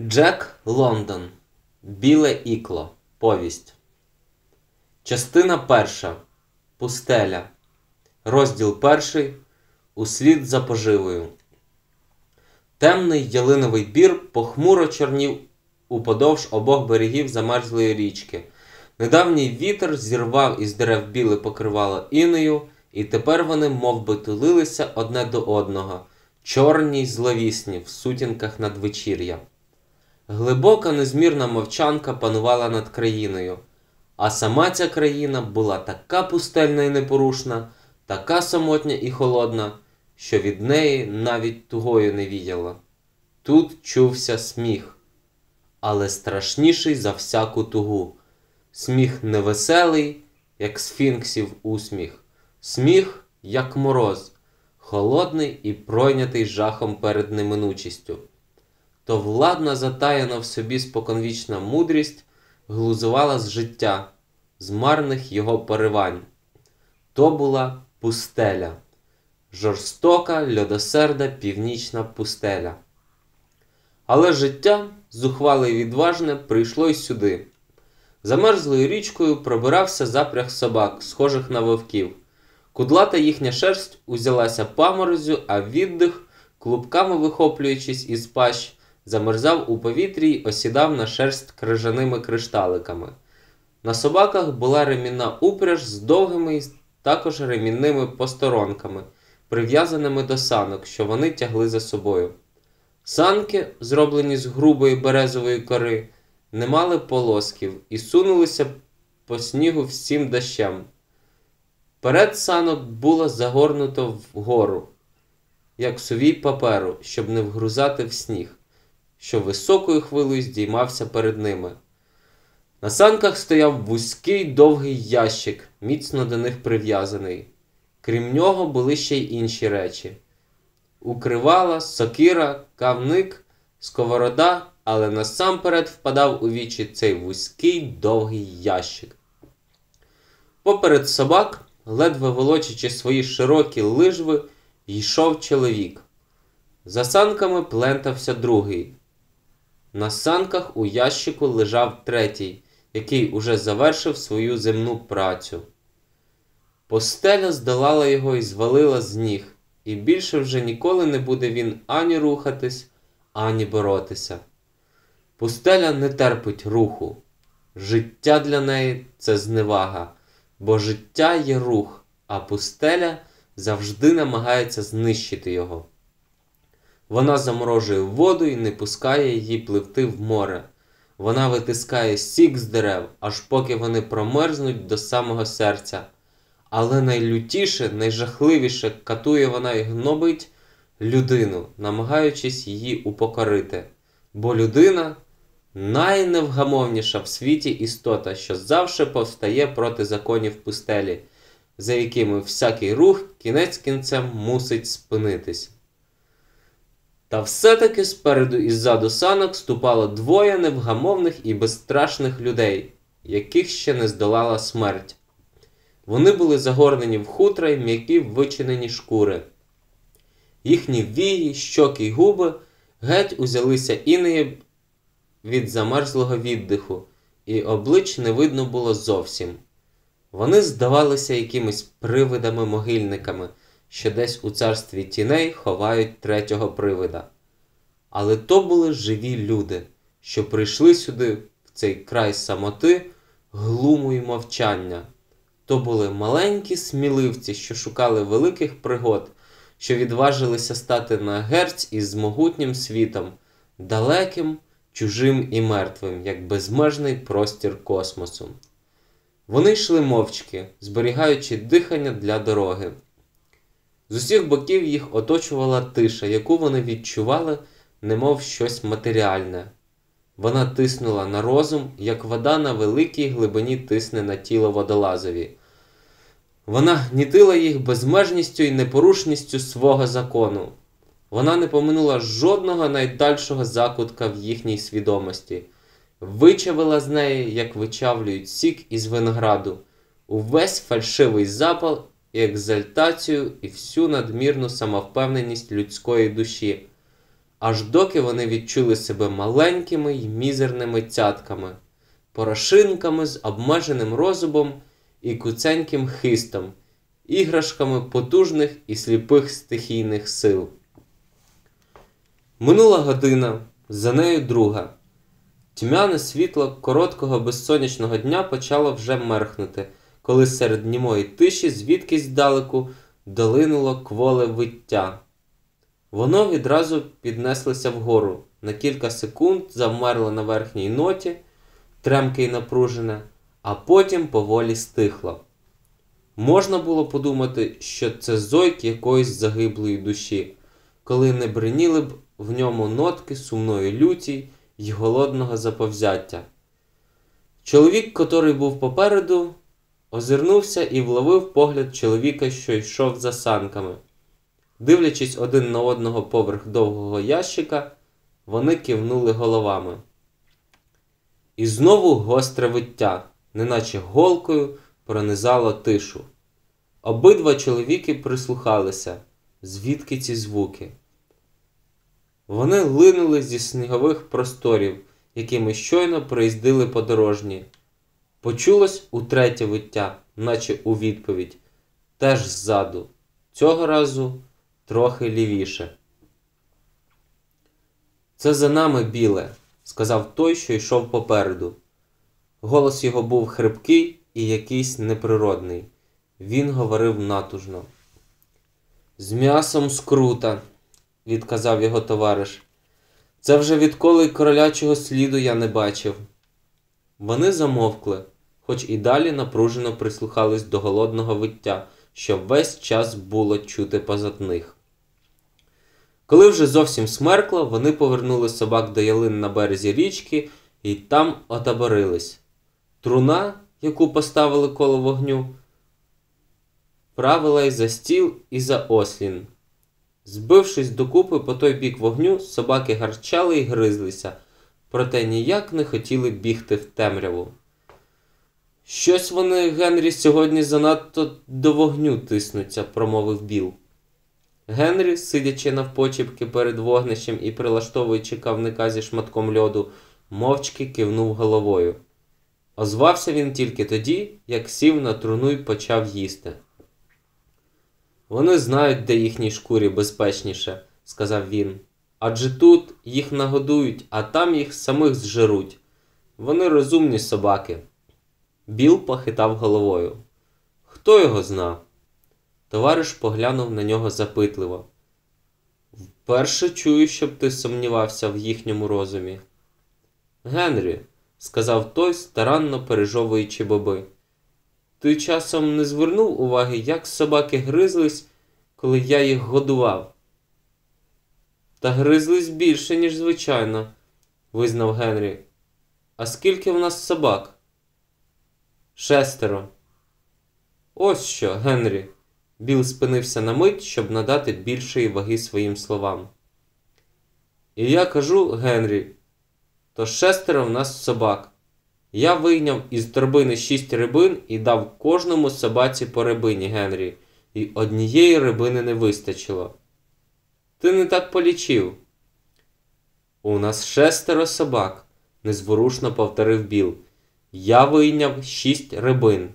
Джек Лондон. Біле ікло. Повість. Частина перша. Пустеля. Розділ перший. Услід за поживою. Темний ялиновий бір похмуро чорнів уподовж обох берегів замерзлої річки. Недавній вітер зірвав із дерев біле покривало інею, і тепер вони мов би, тулилися одне до одного, чорні й зловісні в сутінках надвечір'я. Глибока незмірна мовчанка панувала над країною, а сама ця країна була така пустельна і непорушна, така самотня і холодна, що від неї навіть тугою не віяло. Тут чувся сміх, але страшніший за всяку тугу. Сміх невеселий, як сфінксів усміх, сміх, як мороз, холодний і пройнятий жахом перед неминучістю то владна затаяна в собі споконвічна мудрість глузувала з життя, з марних його поривань. То була пустеля, жорстока льодосерда північна пустеля. Але життя, зухвале і відважне, прийшло й сюди. Замерзлою річкою пробирався запряг собак, схожих на вовків. Кудлата їхня шерсть узялася паморозю, а віддих, клубками вихоплюючись із пащ, замерзав у повітрі й осідав на шерсть крижаними кришталиками. На собаках була ремінна упряж з довгими також ремінними посторонками, прив'язаними до санок, що вони тягли за собою. Санки, зроблені з грубої березової кори, не мали полосків і сунулися по снігу всім дощем. Перед санок було загорнуто вгору, як сувій паперу, щоб не вгрузати в сніг що високою хвилею здіймався перед ними. На санках стояв вузький довгий ящик, міцно до них прив'язаний. Крім нього були ще й інші речі: укривала, сокира, кавник, сковорода, але насамперед впадав у вічі цей вузький довгий ящик. Поперед собак, ледве волочачи свої широкі лижви, йшов чоловік. За санками плентався другий. На санках у ящику лежав третій, який уже завершив свою земну працю. Постеля здолала його і звалила з ніг, і більше вже ніколи не буде він ані рухатись, ані боротися. Пустеля не терпить руху. Життя для неї це зневага, бо життя є рух, а пустеля завжди намагається знищити його. Вона заморожує воду і не пускає її пливти в море. Вона витискає сік з дерев, аж поки вони промерзнуть до самого серця. Але найлютіше, найжахливіше катує вона і гнобить людину, намагаючись її упокорити. Бо людина найневгамовніша в світі істота, що завжди повстає проти законів пустелі, за якими всякий рух кінець кінцем мусить спинитись. Та все-таки спереду і ззаду санок ступало двоє невгамовних і безстрашних людей, яких ще не здолала смерть. Вони були загорнені в хутра й м'які вичинені шкури. Їхні вії, щоки й губи геть узялися інеї від замерзлого віддиху, і облич не видно було зовсім. Вони здавалися якимись привидами-могильниками що десь у царстві тіней ховають третього привида. Але то були живі люди, що прийшли сюди, в цей край самоти, глуму й мовчання. То були маленькі сміливці, що шукали великих пригод, що відважилися стати на герць із могутнім світом, далеким, чужим і мертвим, як безмежний простір космосу. Вони йшли мовчки, зберігаючи дихання для дороги. З усіх боків їх оточувала тиша, яку вони відчували, немов щось матеріальне. Вона тиснула на розум, як вода на великій глибині тисне на тіло водолазові. Вона гнітила їх безмежністю і непорушністю свого закону. Вона не поминула жодного найдальшого закутка в їхній свідомості, вичавила з неї, як вичавлюють сік із винограду, увесь фальшивий запал і екзальтацію, і всю надмірну самовпевненість людської душі, аж доки вони відчули себе маленькими й мізерними цятками, порошинками з обмеженим розумом і куценьким хистом, іграшками потужних і сліпих стихійних сил. Минула година, за нею друга. Тьмяне світло короткого безсонячного дня почало вже мерхнути коли серед німої тиші звідкись здалеку, долинуло кволе виття. Воно відразу піднеслося вгору, на кілька секунд завмерло на верхній ноті, тремке й напружене, а потім поволі стихло. Можна було подумати, що це зойк якоїсь загиблої душі, коли не бриніли б в ньому нотки сумної люті й голодного заповзяття. Чоловік, котрий був попереду, Озирнувся і вловив погляд чоловіка, що йшов за санками. Дивлячись один на одного поверх довгого ящика, вони кивнули головами. І знову гостре виття, неначе голкою пронизало тишу. Обидва чоловіки прислухалися, звідки ці звуки. Вони линули зі снігових просторів, якими щойно проїздили подорожні. Почулось утретє виття, наче у відповідь, теж ззаду, цього разу трохи лівіше. Це за нами біле, сказав той, що йшов попереду. Голос його був хрипкий і якийсь неприродний. Він говорив натужно. З м'ясом скрута, відказав його товариш. Це вже відколи королячого сліду я не бачив. Вони замовкли, хоч і далі напружено прислухались до голодного виття, що весь час було чути позад них. Коли вже зовсім смеркло, вони повернули собак до ялин на березі річки і там отаборились. Труна, яку поставили коло вогню, правила й за стіл і за ослін. Збившись докупи по той бік вогню, собаки гарчали і гризлися проте ніяк не хотіли бігти в темряву. Щось вони, Генрі, сьогодні занадто до вогню тиснуться, промовив Біл. Генрі, сидячи навпочіпки перед вогнищем і прилаштовуючи кавника зі шматком льоду, мовчки кивнув головою. Озвався він тільки тоді, як сів на труну і почав їсти. Вони знають, де їхній шкурі безпечніше, сказав він. Адже тут їх нагодують, а там їх самих зжеруть. Вони розумні собаки. Біл похитав головою. Хто його зна? Товариш поглянув на нього запитливо. Вперше чую, щоб ти сумнівався в їхньому розумі. Генрі, сказав той, старанно пережовуючи боби, ти часом не звернув уваги, як собаки гризлись, коли я їх годував. Та гризлись більше, ніж звичайно, визнав Генрі. А скільки в нас собак? Шестеро. Ось що, Генрі. Біл спинився на мить, щоб надати більшої ваги своїм словам. І я кажу, Генрі, то шестеро в нас собак. Я вийняв із торбини шість рибин і дав кожному собаці по рибині Генрі, і однієї рибини не вистачило. Ти не так полічив. У нас шестеро собак, незворушно повторив Біл. Я вийняв шість рибин.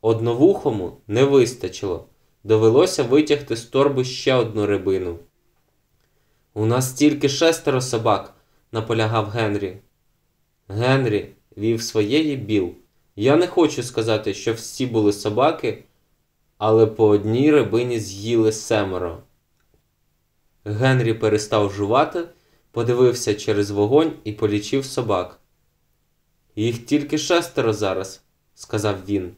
Одновухому не вистачило. Довелося витягти з торби ще одну рибину. У нас тільки шестеро собак, наполягав Генрі. Генрі вів своєї Біл. Я не хочу сказати, що всі були собаки, але по одній рибині з'їли семеро. Генрі перестав жувати, подивився через вогонь і полічив собак. Їх тільки шестеро зараз, сказав він.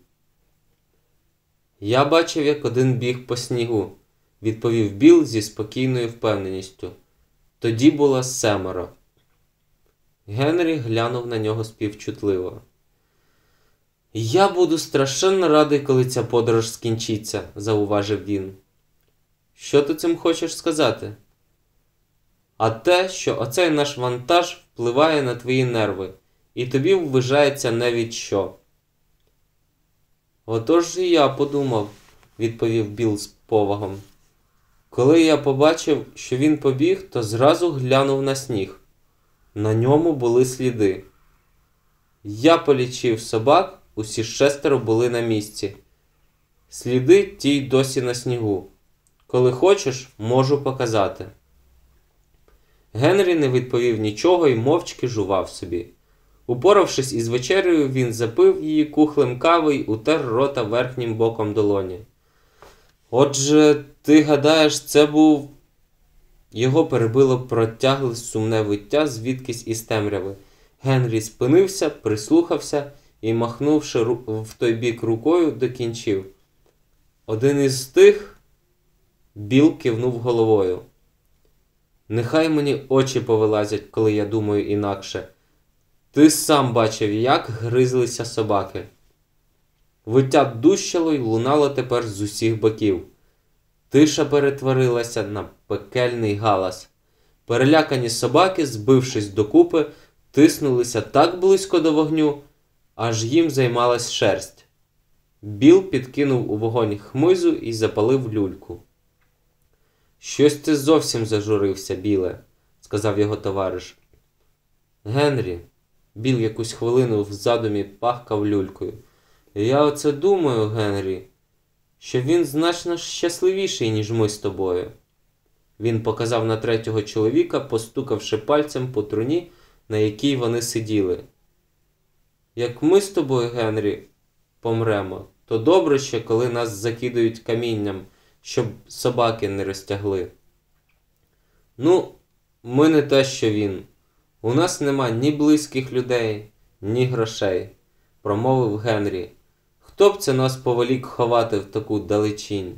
Я бачив, як один біг по снігу, відповів Біл зі спокійною впевненістю. Тоді була семеро. Генрі глянув на нього співчутливо. Я буду страшенно радий, коли ця подорож скінчиться, зауважив він. Що ти цим хочеш сказати? А те, що оцей наш вантаж впливає на твої нерви, і тобі ввижається не від що. Отож і я подумав, відповів Біл з повагом. Коли я побачив, що він побіг, то зразу глянув на сніг. На ньому були сліди. Я полічив собак, усі шестеро були на місці. Сліди ті й досі на снігу. Коли хочеш, можу показати. Генрі не відповів нічого і мовчки жував собі. Упоравшись із вечерею, він запив її кухлем кави й утер рота верхнім боком долоні. Отже, ти гадаєш, це був. Його перебило протягле сумне виття звідкись із темряви. Генрі спинився, прислухався і, махнувши в той бік рукою, докінчив. Один із тих. Біл кивнув головою. Нехай мені очі повилазять, коли я думаю інакше. Ти сам бачив, як гризлися собаки. Виття дущало й лунало тепер з усіх боків. Тиша перетворилася на пекельний галас. Перелякані собаки, збившись докупи, тиснулися так близько до вогню, аж їм займалась шерсть. Біл підкинув у вогонь хмизу і запалив люльку. Щось ти зовсім зажурився, біле, сказав його товариш. Генрі, Біл якусь хвилину в задумі пахкав люлькою. Я оце думаю, Генрі, що він значно щасливіший, ніж ми з тобою. Він показав на третього чоловіка, постукавши пальцем по труні, на якій вони сиділи. Як ми з тобою, Генрі, помремо, то добре ще, коли нас закидають камінням щоб собаки не розтягли. Ну, ми не те, що він. У нас нема ні близьких людей, ні грошей, промовив Генрі. Хто б це нас поволік ховати в таку далечінь?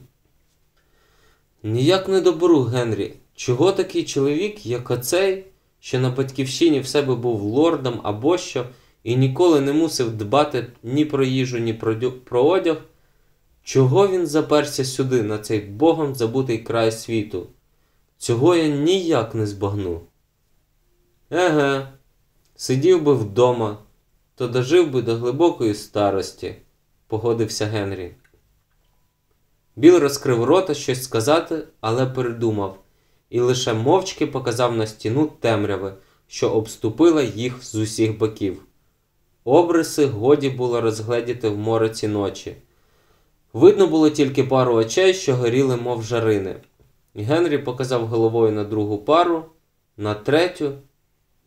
Ніяк не добру, Генрі, чого такий чоловік, як оцей, що на батьківщині в себе був лордом або що, і ніколи не мусив дбати ні про їжу, ні про одяг, Чого він заперся сюди, на цей богом забутий край світу? Цього я ніяк не збагну. Еге, сидів би вдома, то дожив би до глибокої старості, погодився Генрі. Біл розкрив рота щось сказати, але передумав, і лише мовчки показав на стіну темряви, що обступила їх з усіх боків. Обриси годі було розгледіти в мороці ночі. Видно було тільки пару очей, що горіли, мов жарини. Генрі показав головою на другу пару, на третю.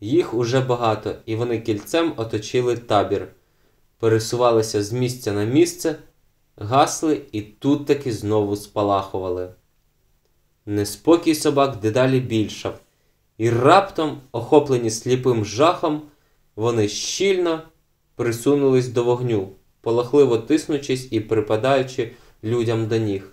Їх уже багато, і вони кільцем оточили табір, пересувалися з місця на місце, гасли і тут таки знову спалахували. Неспокій собак дедалі більшав, і раптом, охоплені сліпим жахом, вони щільно присунулись до вогню. Полахливо тиснучись і припадаючи людям до ніг.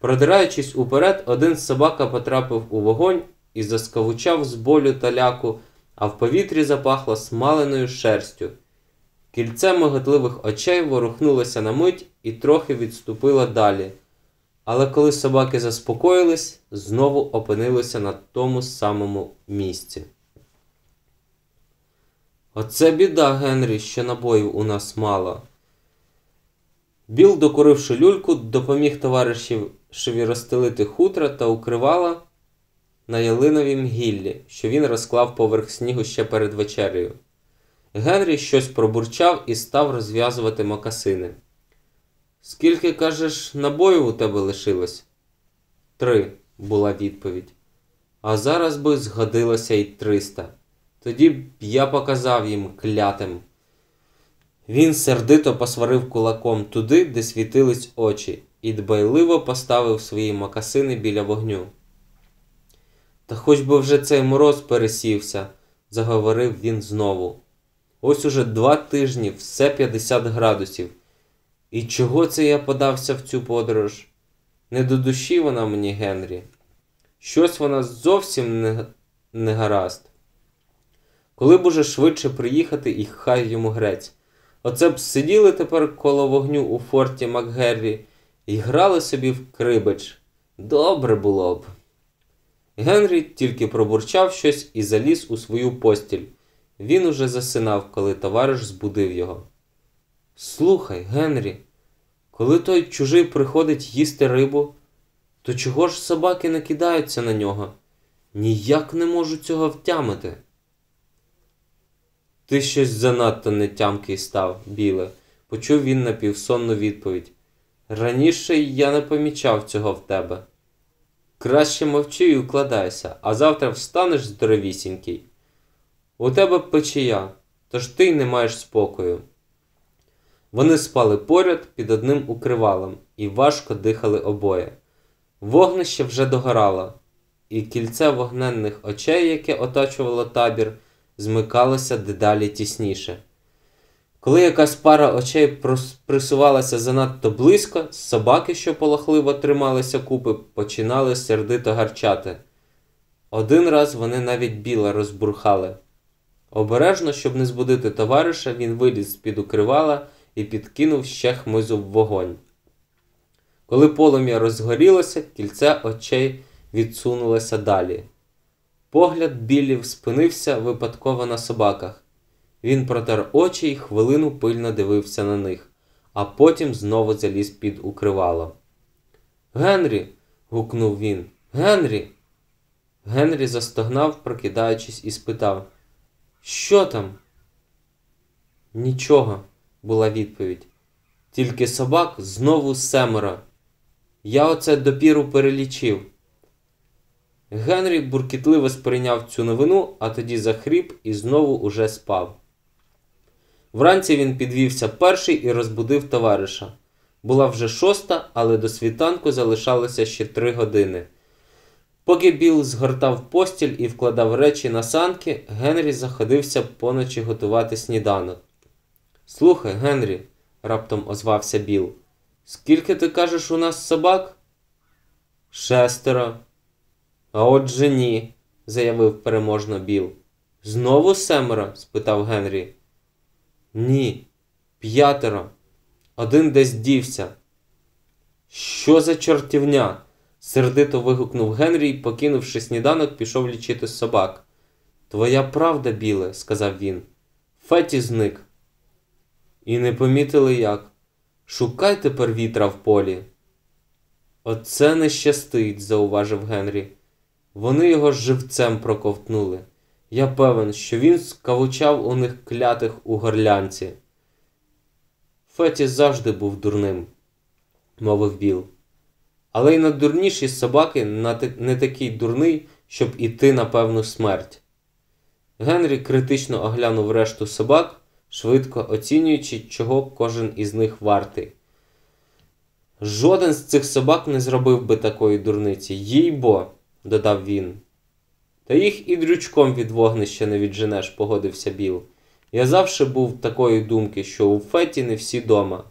Продираючись уперед, один собака потрапив у вогонь і заскавучав з болю та ляку, а в повітрі запахло смаленою шерстю. Кільце моготливих очей ворухнулося на мить і трохи відступило далі. Але коли собаки заспокоїлись, знову опинилися на тому самому місці. Оце біда, Генрі, що набоїв у нас мало. Біл, докоривши люльку, допоміг товаришеві розстелити хутра та укривала на ялиновім гіллі, що він розклав поверх снігу ще перед вечерею. Генрі щось пробурчав і став розв'язувати мокасини. Скільки, кажеш, набоїв у тебе лишилось? Три, була відповідь. А зараз би згодилося й триста. Тоді б я показав їм клятим. Він сердито посварив кулаком туди, де світились очі, і дбайливо поставив свої макасини біля вогню. Та хоч би вже цей мороз пересівся, заговорив він знову. Ось уже два тижні все 50 градусів. І чого це я подався в цю подорож? Не до душі вона мені, Генрі. Щось вона зовсім не, не гаразд. Коли б уже швидше приїхати, і хай йому грець. Оце б сиділи тепер коло вогню у форті Макгеррі і грали собі в крибич. Добре було б. Генрі тільки пробурчав щось і заліз у свою постіль. Він уже засинав, коли товариш збудив його. Слухай, Генрі, коли той чужий приходить їсти рибу, то чого ж собаки накидаються на нього? Ніяк не можу цього втямити. Ти щось занадто нетямкий став, біле, почув він напівсонну відповідь. Раніше я не помічав цього в тебе. Краще мовчи і укладайся, а завтра встанеш здоровісінький. У тебе печія, тож ти й не маєш спокою. Вони спали поряд під одним укривалом і важко дихали обоє. Вогнище вже догорало, і кільце вогненних очей, яке оточувало табір змикалося дедалі тісніше. Коли якась пара очей присувалася занадто близько, собаки, що полохливо трималися купи, починали сердито гарчати. Один раз вони навіть біла розбурхали. Обережно, щоб не збудити товариша, він виліз під укривала і підкинув ще хмизу в вогонь. Коли полум'я розгорілося, кільце очей відсунулося далі. Погляд білів спинився випадково на собаках. Він протер очі і хвилину пильно дивився на них, а потім знову заліз під укривало. Генрі. гукнув він. Генрі. Генрі застогнав, прокидаючись, і спитав Що там? Нічого, була відповідь. Тільки собак знову семеро. Я оце допіру перелічив. Генрі буркітливо сприйняв цю новину, а тоді захріп і знову уже спав. Вранці він підвівся перший і розбудив товариша. Була вже шоста, але до світанку залишалося ще три години. Поки Біл згортав постіль і вкладав речі на санки, Генрі заходився поночі готувати сніданок. Слухай, Генрі, раптом озвався Біл, скільки ти кажеш у нас собак? Шестеро. А отже ні, заявив переможно Біл. Знову семеро? спитав Генрі. Ні, п'ятеро. Один десь дівся. Що за чортівня? сердито вигукнув Генрі і, покинувши сніданок, пішов лічити собак. Твоя правда, біле, сказав він. Феті зник. І не помітили як. Шукай тепер вітра в полі. Оце не щастить, зауважив Генрі. Вони його живцем проковтнули. Я певен, що він скавучав у них клятих у горлянці. Феті завжди був дурним, мовив Біл. Але й найдурніші собаки не такий дурний, щоб іти на певну смерть. Генрі критично оглянув решту собак, швидко оцінюючи, чого кожен із них вартий. Жоден з цих собак не зробив би такої дурниці, їй бо додав він. Та їх і дрючком від вогнища не відженеш, погодився Біл. Я завжди був такої думки, що у Феті не всі дома.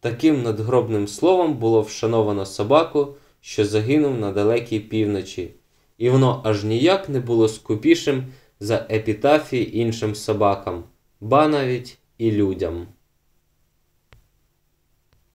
Таким надгробним словом було вшановано собаку, що загинув на далекій півночі, і воно аж ніяк не було скупішим за епітафії іншим собакам, ба навіть і людям.